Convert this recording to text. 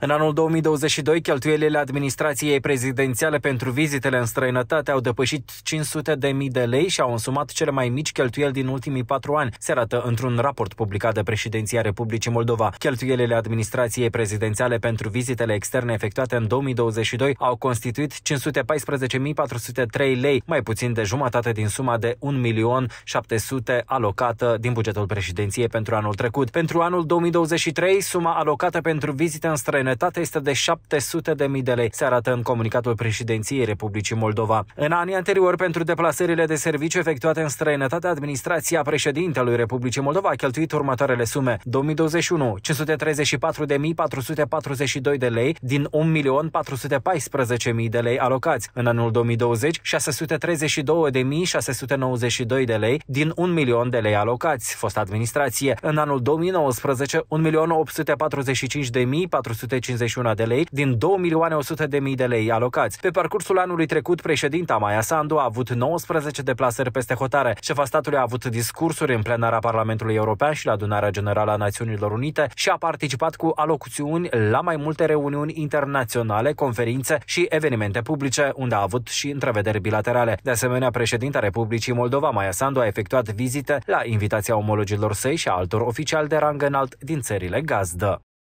În anul 2022, cheltuielile administrației prezidențiale pentru vizitele în străinătate au depășit 500 de mii de lei și au însumat cele mai mici cheltuieli din ultimii patru ani, se arată într-un raport publicat de președinția Republicii Moldova. Cheltuielile administrației prezidențiale pentru vizitele externe efectuate în 2022 au constituit 514.403 lei, mai puțin de jumătate din suma de 1.700.000 alocată din bugetul președinției pentru anul trecut. Pentru anul 2023, suma alocată pentru vizite în străinătate străinătate este de 700 de mii de lei, se arată în comunicatul președinției Republicii Moldova. În anii anterior pentru deplasările de serviciu efectuate în străinătate, administrația președintelui Republicii Moldova a cheltuit următoarele sume. 2021, 534.442 de lei din 1.414.000 de lei alocați. În anul 2020, 632.692 de lei din 1 milion de lei alocați, fost administrație. În anul 2019, 1.845.400 251 de lei din 2 milioane 100 de mii de lei alocați. Pe parcursul anului trecut, președinta Maia Sandu a avut 19 deplasări peste hotare. Șefa statului a avut discursuri în plenara Parlamentului European și la adunarea generală a Națiunilor Unite și a participat cu alocuțiuni la mai multe reuniuni internaționale, conferințe și evenimente publice, unde a avut și întrevederi bilaterale. De asemenea, președinta Republicii Moldova, Maia Sandu, a efectuat vizite la invitația omologilor săi și a altor oficiali de rang înalt din țările gazdă.